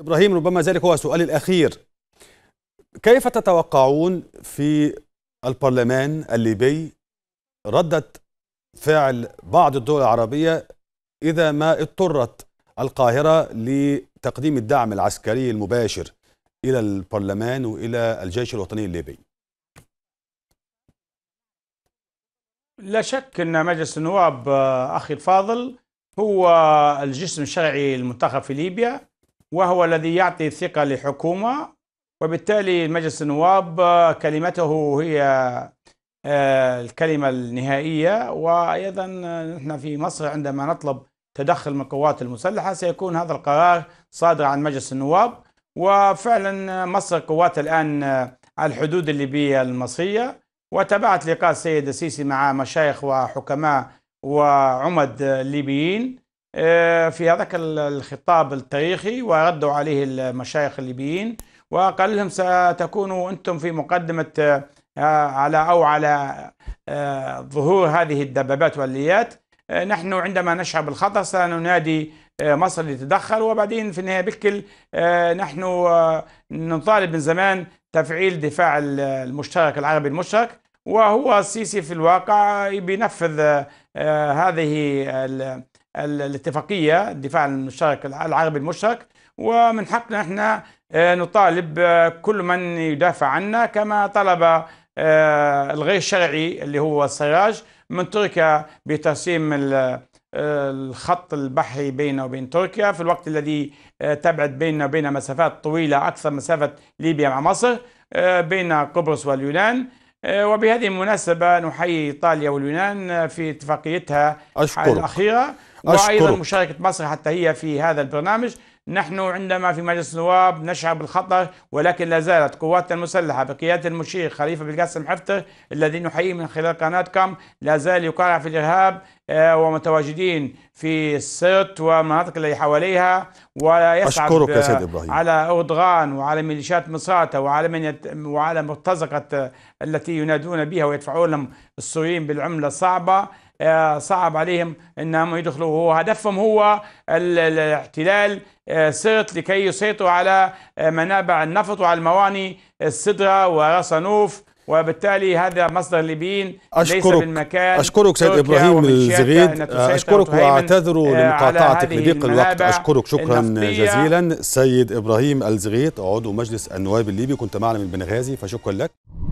إبراهيم ربما ذلك هو سؤالي الأخير كيف تتوقعون في البرلمان الليبي ردة فعل بعض الدول العربية إذا ما اضطرت القاهرة لتقديم الدعم العسكري المباشر إلى البرلمان وإلى الجيش الوطني الليبي لا شك أن مجلس النواب آه، أخي الفاضل هو الجسم الشرعي المنتخب في ليبيا وهو الذي يعطي الثقة لحكومة وبالتالي مجلس النواب آه، كلمته هي آه، الكلمة النهائية وأيضا آه، نحن في مصر عندما نطلب تدخل من القوات المسلحة سيكون هذا القرار صادر عن مجلس النواب وفعلا مصر قوات الآن على الحدود الليبية المصرية وتابعت لقاء السيد السيسي مع مشايخ وحكماء وعمد الليبيين آه، في هذاك الخطاب التاريخي وردوا عليه المشايخ الليبيين وقال لهم ستكونوا أنتم في مقدمة آه، على أو على آه، ظهور هذه الدبابات والليات نحن عندما نشعر بالخطر سننادي مصر لتتدخل وبعدين في النهاية بكل نحن نطالب من زمان تفعيل دفاع المشترك العربي المشترك وهو السيسي في الواقع بينفذ هذه الاتفاقية الدفاع المشترك العربي المشترك ومن حقنا احنا آه، نطالب آه، كل من يدافع عنا كما طلب آه، الغير الشرعي اللي هو السراج من تركيا بترسيم الخط البحري بيننا وبين تركيا في الوقت الذي تبعد بيننا وبين مسافات طويلة أكثر مسافة ليبيا مع مصر بين قبرص واليونان آه، وبهذه المناسبة نحيي إيطاليا واليونان آه، في اتفاقيتها أشكرك. الأخيرة وأيضا أشكرك. مشاركة مصر حتى هي في هذا البرنامج نحن عندما في مجلس النواب نشعر بالخطر ولكن لا زالت قواتنا المسلحة بقيادة المشير خليفة قاسم حفتر الذي نحييه من خلال قناتكم لا زال يقارع في الإرهاب آه، ومتواجدين في السرت والمناطق اللي حواليها ولا أشكرك يا سيد آه، إبراهيم. على أردغان وعلى ميليشيات مصراته وعلى من يت... وعلى مرتزقة التي ينادون بها ويدفعون لهم السوريين بالعملة الصعبة آه، صعب عليهم انهم يدخلوا هو هدفهم هو الاحتلال سرت آه، لكي يسيطروا على آه، منابع النفط وعلى المواني السدره وراس نوف وبالتالي هذا مصدر الليبيين أشكرك ليس بالمكان أشكرك سيد إبراهيم الزغيد أشكرك وأعتذر لمقاطعتك لضيق الوقت أشكرك شكرا جزيلا سيد إبراهيم الزغيد عضو مجلس النواب الليبي كنت معنا من بنغازي فشكرا لك